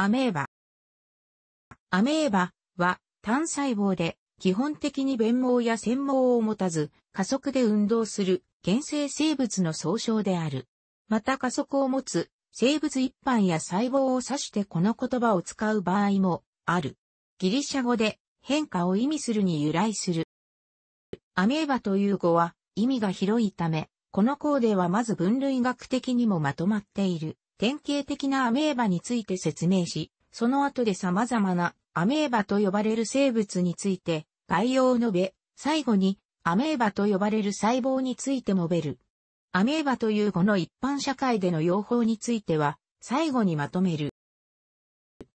アメーバ。アメーバは単細胞で基本的に弁毛や繊毛を持たず加速で運動する原生生物の総称である。また加速を持つ生物一般や細胞を指してこの言葉を使う場合もある。ギリシャ語で変化を意味するに由来する。アメーバという語は意味が広いため、この項ではまず分類学的にもまとまっている。典型的なアメーバについて説明し、その後で様々なアメーバと呼ばれる生物について概要を述べ、最後にアメーバと呼ばれる細胞について述べる。アメーバという語の一般社会での用法については最後にまとめる。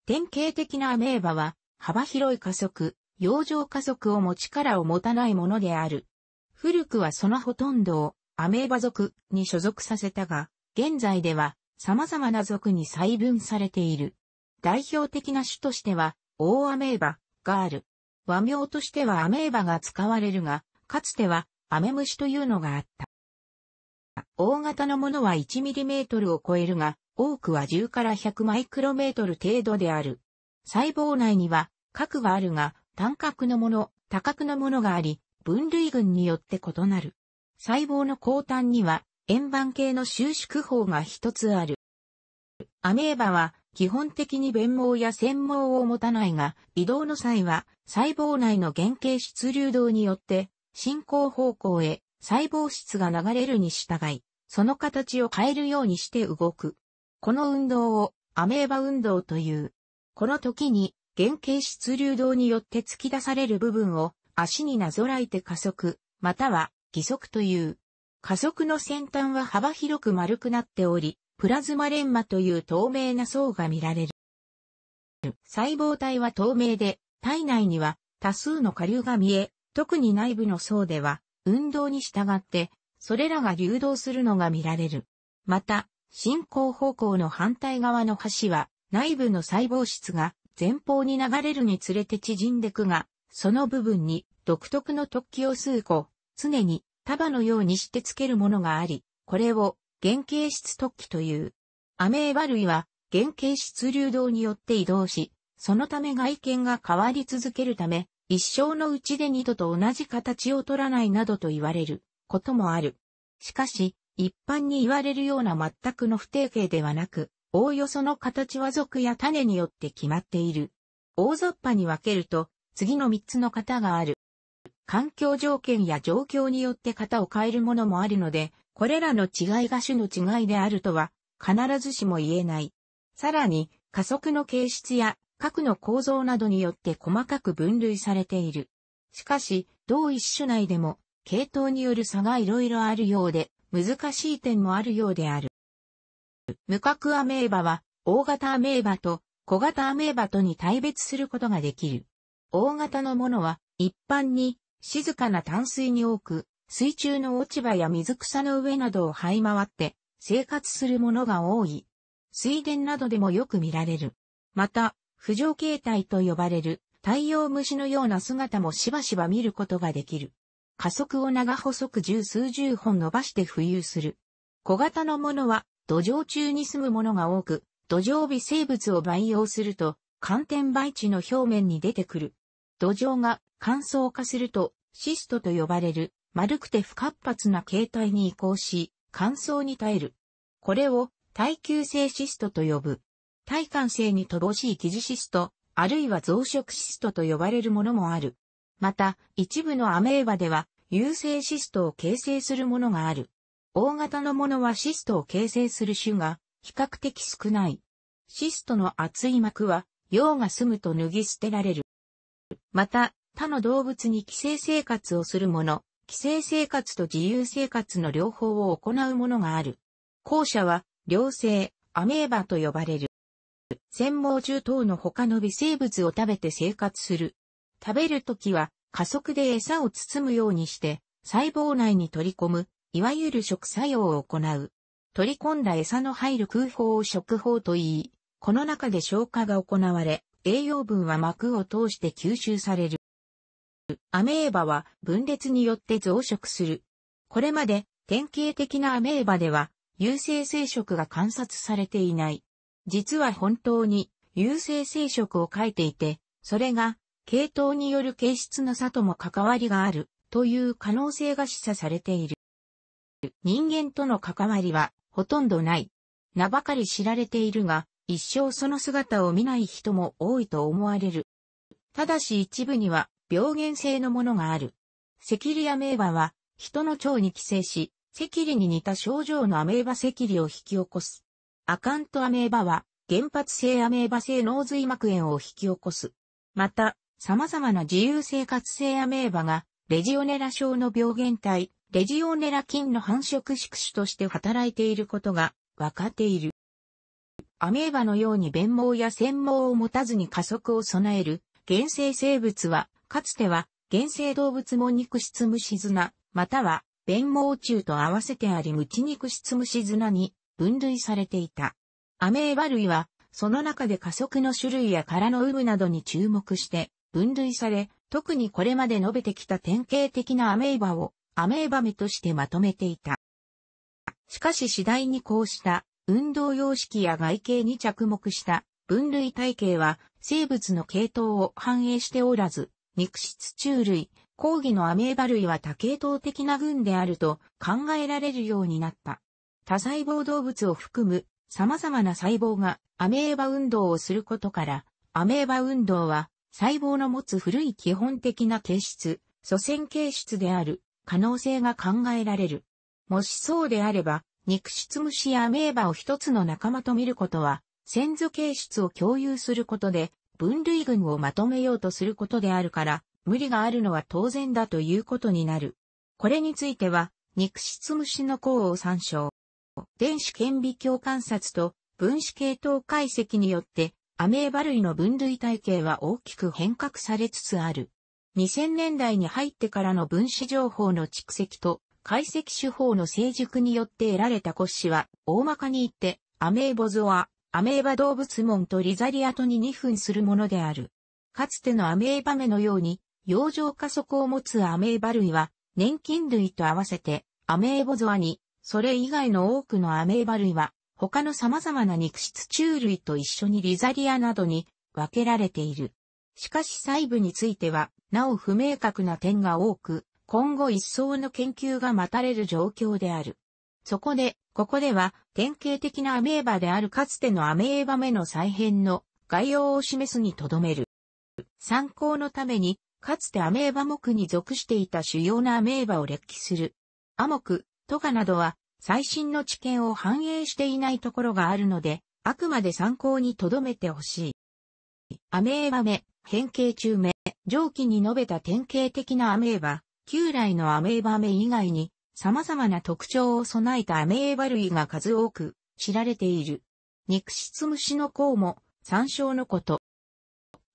典型的なアメーバは幅広い加速、洋上加速を持ち力を持たないものである。古くはそのほとんどをアメーバ族に所属させたが、現在では様々な属に細分されている。代表的な種としては、オオアメーバガール。和名としてはアメーバが使われるが、かつてはアメムシというのがあった。大型のものは1トルを超えるが、多くは10から100マイクロメートル程度である。細胞内には核があるが、単核のもの、多核のものがあり、分類群によって異なる。細胞の後端には円盤形の収縮法が一つある。アメーバは基本的に弁毛や繊毛を持たないが、移動の際は細胞内の原型質流動によって進行方向へ細胞質が流れるに従い、その形を変えるようにして動く。この運動をアメーバ運動という。この時に原型質流動によって突き出される部分を足になぞらえて加速、または義足という。加速の先端は幅広く丸くなっており、プラズマレンマという透明な層が見られる。細胞体は透明で、体内には多数の下流が見え、特に内部の層では、運動に従って、それらが流動するのが見られる。また、進行方向の反対側の端は、内部の細胞質が前方に流れるにつれて縮んでくが、その部分に独特の突起を数個、常に束のようにしてつけるものがあり、これを原型質突起という。アメーバ類は原型質流動によって移動し、そのため外見が変わり続けるため、一生のうちで二度と同じ形を取らないなどと言われることもある。しかし、一般に言われるような全くの不定形ではなく、おおよその形は属や種によって決まっている。大雑把に分けると、次の三つの型がある。環境条件や状況によって型を変えるものもあるので、これらの違いが種の違いであるとは、必ずしも言えない。さらに、加速の形質や核の構造などによって細かく分類されている。しかし、同一種内でも、系統による差がいろいろあるようで、難しい点もあるようである。無核アメーバは、大型アメーバと小型アメーバとに対別することができる。大型のものは、一般に静かな淡水に多く、水中の落ち葉や水草の上などを這い回って生活するものが多い。水田などでもよく見られる。また、浮上形態と呼ばれる太陽虫のような姿もしばしば見ることができる。加速を長細く十数十本伸ばして浮遊する。小型のものは土壌中に住むものが多く、土壌微生物を培養すると、寒天培地の表面に出てくる。土壌が乾燥化するとシストと呼ばれる丸くて不活発な形態に移行し乾燥に耐える。これを耐久性シストと呼ぶ。耐寒性に乏しい生地シスト、あるいは増殖シストと呼ばれるものもある。また、一部のアメーバでは、有性シストを形成するものがある。大型のものはシストを形成する種が比較的少ない。シストの厚い膜は、用が済むと脱ぎ捨てられる。また、他の動物に寄生生活をする者、寄生生活と自由生活の両方を行うものがある。後者は、両生、アメーバと呼ばれる。専門獣等の他の微生物を食べて生活する。食べるときは、加速で餌を包むようにして、細胞内に取り込む、いわゆる食作用を行う。取り込んだ餌の入る空砲を食砲と言い、この中で消化が行われ、栄養分は膜を通して吸収される。アメーバは分裂によって増殖する。これまで典型的なアメーバでは有性生殖が観察されていない。実は本当に有性生殖を書いていて、それが系統による形質の差とも関わりがあるという可能性が示唆されている。人間との関わりはほとんどない。名ばかり知られているが、一生その姿を見ない人も多いと思われる。ただし一部には病原性のものがある。セキリアメーバは人の腸に寄生し、セキリに似た症状のアメーバセキリを引き起こす。アカントアメーバは原発性アメーバ性脳髄膜炎を引き起こす。また、様々な自由生活性アメーバがレジオネラ症の病原体、レジオネラ菌の繁殖宿主として働いていることがわかっている。アメーバのように弁毛や繊毛を持たずに加速を備える、原生生物は、かつては、原生動物も肉質虫綱、または、弁毛虫と合わせてあり無知肉質虫綱に分類されていた。アメーバ類は、その中で加速の種類や殻の有無などに注目して分類され、特にこれまで述べてきた典型的なアメーバをアメーバ目としてまとめていた。しかし次第にこうした運動様式や外形に着目した分類体系は生物の系統を反映しておらず、肉質虫類、抗議のアメーバ類は多系統的な群であると考えられるようになった。多細胞動物を含む様々な細胞がアメーバ運動をすることから、アメーバ運動は細胞の持つ古い基本的な形質、祖先形質である可能性が考えられる。もしそうであれば、肉質虫やアメーバを一つの仲間と見ることは、先祖形質を共有することで、分類群をまとめようとすることであるから、無理があるのは当然だということになる。これについては、肉質虫の項を参照。電子顕微鏡観察と分子系統解析によって、アメーバ類の分類体系は大きく変革されつつある。2000年代に入ってからの分子情報の蓄積と解析手法の成熟によって得られた骨子は、大まかに言って、アメーボゾア、アメーバ動物門とリザリアトに二分するものである。かつてのアメーバ目のように、洋上加速を持つアメーバ類は、粘菌類と合わせて、アメーボゾアに、それ以外の多くのアメーバ類は、他の様々な肉質虫類と一緒にリザリアなどに分けられている。しかし細部については、なお不明確な点が多く、今後一層の研究が待たれる状況である。そこで、ここでは典型的なアメーバであるかつてのアメーバ目の再編の概要を示すにとどめる。参考のために、かつてアメーバ目に属していた主要なアメーバを列記する。アモク、トガなどは最新の知見を反映していないところがあるので、あくまで参考に留めてほしい。アメーバ目、変形中目、上記に述べた典型的なアメーバ、旧来のアメーバ目以外に様々な特徴を備えたアメーバ類が数多く知られている。肉質虫の項も参照のこと。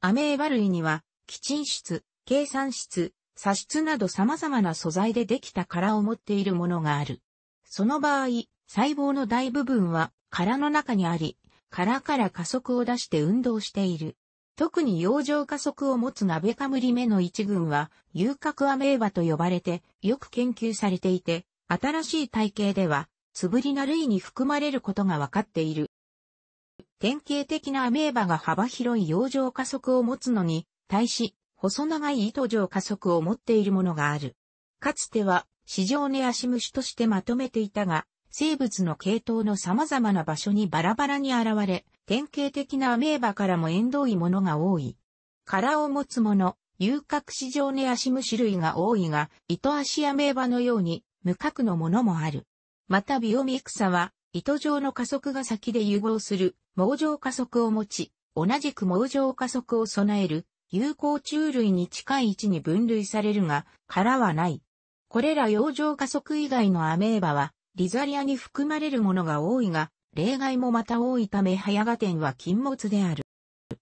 アメーバ類には、基沈質、計算質、砂質など様々な素材でできた殻を持っているものがある。その場合、細胞の大部分は殻の中にあり、殻から加速を出して運動している。特に洋上加速を持つ鍋かむり目の一群は、遊郭アメーバと呼ばれて、よく研究されていて、新しい体系では、つぶりな類に含まれることが分かっている。典型的なアメーバが幅広い洋上加速を持つのに、対し、細長い糸状加速を持っているものがある。かつては、市場ネアシムシとしてまとめていたが、生物の系統の様々な場所にバラバラに現れ、典型的なアメーバからも縁遠いものが多い。殻を持つもの、有史上ネアシム種類が多いが、糸足アメーバのように無角のものもある。またビオミクサは、糸状の加速が先で融合する、網状加速を持ち、同じく網状加速を備える、有効虫類に近い位置に分類されるが、殻はない。これら養生加速以外のアメーバは、リザリアに含まれるものが多いが、例外もまた多いため早賀店は禁物である。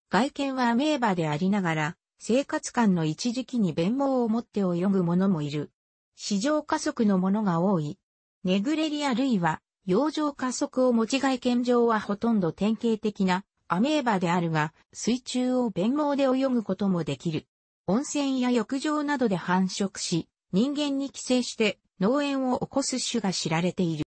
外見はアメーバでありながら、生活感の一時期に弁毛を持って泳ぐ者もいる。市場加速のものが多い。ネグレリア類は、洋上加速を持ち外見上はほとんど典型的なアメーバであるが、水中を弁毛で泳ぐこともできる。温泉や浴場などで繁殖し、人間に寄生して農園を起こす種が知られている。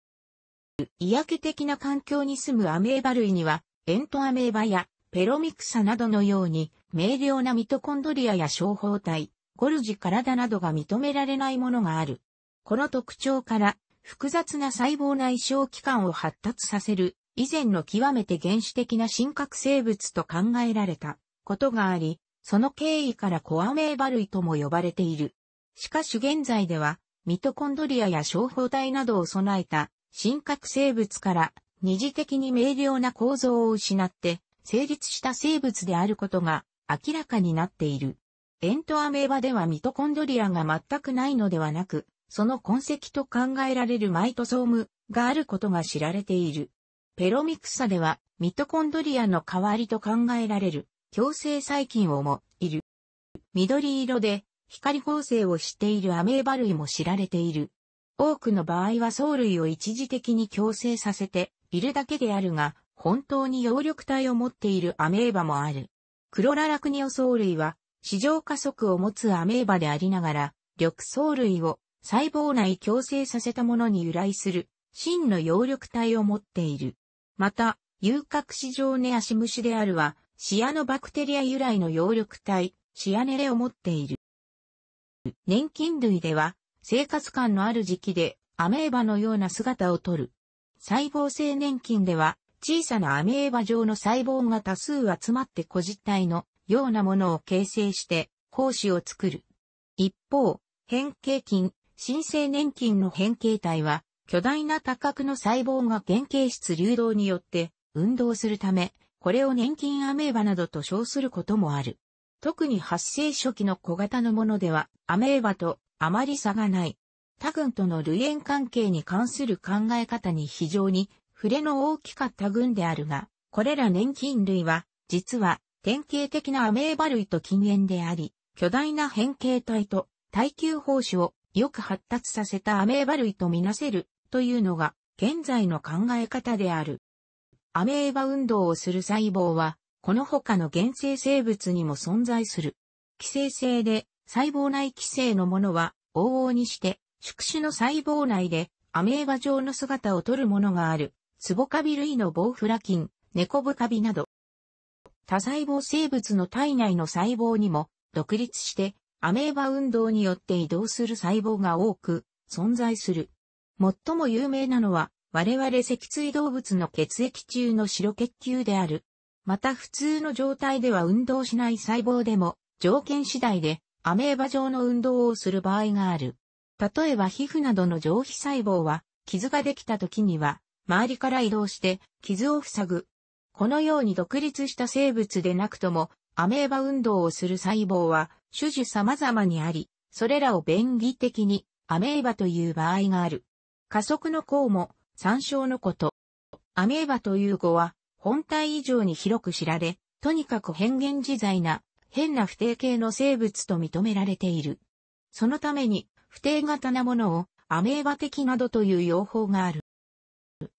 医薬的な環境に住むアメーバ類には、エントアメーバやペロミクサなどのように、明瞭なミトコンドリアや小胞体、ゴルジ体などが認められないものがある。この特徴から、複雑な細胞内小器官を発達させる、以前の極めて原始的な真核生物と考えられたことがあり、その経緯からコアメーバ類とも呼ばれている。しかし現在では、ミトコンドリアや小胞体などを備えた、真核生物から、二次的に明瞭な構造を失って、成立した生物であることが明らかになっている。エントアメーバではミトコンドリアが全くないのではなく、その痕跡と考えられるマイトソームがあることが知られている。ペロミクサではミトコンドリアの代わりと考えられる共生細菌をもいる。緑色で光合成をしているアメーバ類も知られている。多くの場合は藻類を一時的に共生させているだけであるが、本当に葉緑体を持っているアメーバもある。クロララクニオ藻類は、市場加速を持つアメーバでありながら、緑藻類を細胞内共生させたものに由来する、真の葉緑体を持っている。また、有角市場ネアシムシであるは、シアノバクテリア由来の葉緑体、シアネレを持っている。年金類では、生活感のある時期でアメーバのような姿をとる。細胞性年金では、小さなアメーバ状の細胞が多数集まって個実体のようなものを形成して、胞子を作る。一方、変形菌、新生年金の変形体は、巨大な多角の細胞が原形質流動によって運動するため、これを年金アメーバなどと称することもある。特に発生初期の小型のものでは、アメーバとあまり差がない。他群との類縁関係に関する考え方に非常に触れの大きかった群であるが、これら粘菌類は、実は典型的なアメーバ類と禁煙であり、巨大な変形体と耐久胞子をよく発達させたアメーバ類とみなせるというのが現在の考え方である。アメーバ運動をする細胞はこの他の原生生物にも存在する。寄生性で細胞内寄生のものは往々にして宿主の細胞内でアメーバ状の姿をとるものがある。ツボカビ類のボウフラ菌、ネコブカビなど。多細胞生物の体内の細胞にも独立してアメーバ運動によって移動する細胞が多く存在する。最も有名なのは我々脊椎動物の血液中の白血球である。また普通の状態では運動しない細胞でも条件次第でアメーバ状の運動をする場合がある。例えば皮膚などの上皮細胞は傷ができた時には周りから移動して傷を塞ぐ。このように独立した生物でなくともアメーバ運動をする細胞は種々様々にあり、それらを便宜的にアメーバという場合がある。加速の項も参照のこと。アメーバという語は本体以上に広く知られ、とにかく変幻自在な、変な不定形の生物と認められている。そのために、不定型なものを、アメーバ的などという用法がある。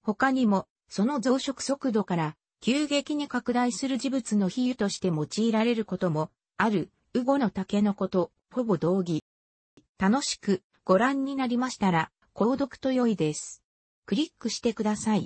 他にも、その増殖速度から、急激に拡大する事物の比喩として用いられることも、ある、ウゴの竹のこと、ほぼ同義。楽しく、ご覧になりましたら、購読と良いです。クリックしてください。